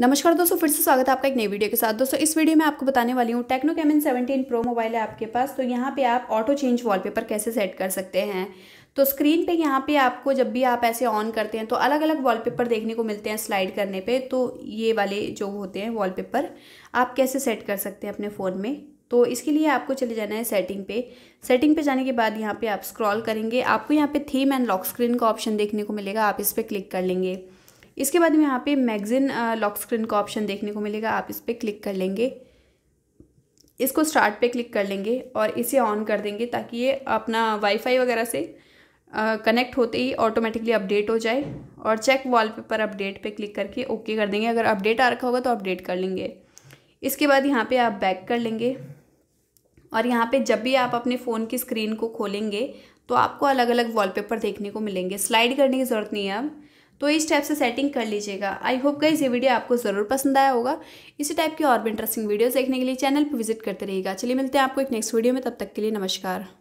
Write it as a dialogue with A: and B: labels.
A: नमस्कार दोस्तों फिर से स्वागत है आपका एक नई वीडियो के साथ दोस्तों इस वीडियो में आपको बताने वाली हूँ Tecno Camon seventeen pro mobile है आपके पास तो यहाँ पे आप ऑटो चेंज वॉलपेपर कैसे सेट कर सकते हैं तो स्क्रीन पे यहाँ पे आपको जब भी आप ऐसे ऑन करते हैं तो अलग अलग वॉलपेपर देखने को मिलते हैं स्लाइड करने पर तो ये वाले जो होते हैं वॉल आप कैसे सेट कर सकते हैं अपने फ़ोन में तो इसके लिए आपको चले जाना है सेटिंग पे सेटिंग पे जाने के बाद यहाँ पे आप स्क्रॉल करेंगे आपको यहाँ पे थीम एंड लॉक स्क्रीन का ऑप्शन देखने को मिलेगा आप इस पर क्लिक कर लेंगे इसके बाद में यहाँ पे मैगजीन लॉक स्क्रीन का ऑप्शन देखने को मिलेगा आप इस पर क्लिक कर लेंगे इसको स्टार्ट पे क्लिक कर लेंगे और इसे ऑन कर देंगे ताकि ये अपना वाईफाई वगैरह से कनेक्ट होते ही ऑटोमेटिकली अपडेट हो जाए और चेक वॉलपेपर अपडेट पे क्लिक करके ओके कर देंगे अगर अपडेट आ रखा होगा तो अपडेट कर लेंगे इसके बाद यहाँ पे आप बैक कर लेंगे और यहाँ पे जब भी आप अपने फ़ोन की स्क्रीन को खोलेंगे तो आपको अलग अलग वॉलपेपर देखने को मिलेंगे स्लाइड करने की ज़रूरत नहीं है अब तो इस टाइप से सेटिंग कर लीजिएगा आई होप गाइज ये वीडियो आपको ज़रूर पसंद आया होगा इसी टाइप की और भी इंटरेस्टिंग वीडियोस देखने के लिए चैनल पर विजिट करते रहिएगा चलिए मिलते हैं आपको एक नेक्स्ट वीडियो में तब तक के लिए नमस्कार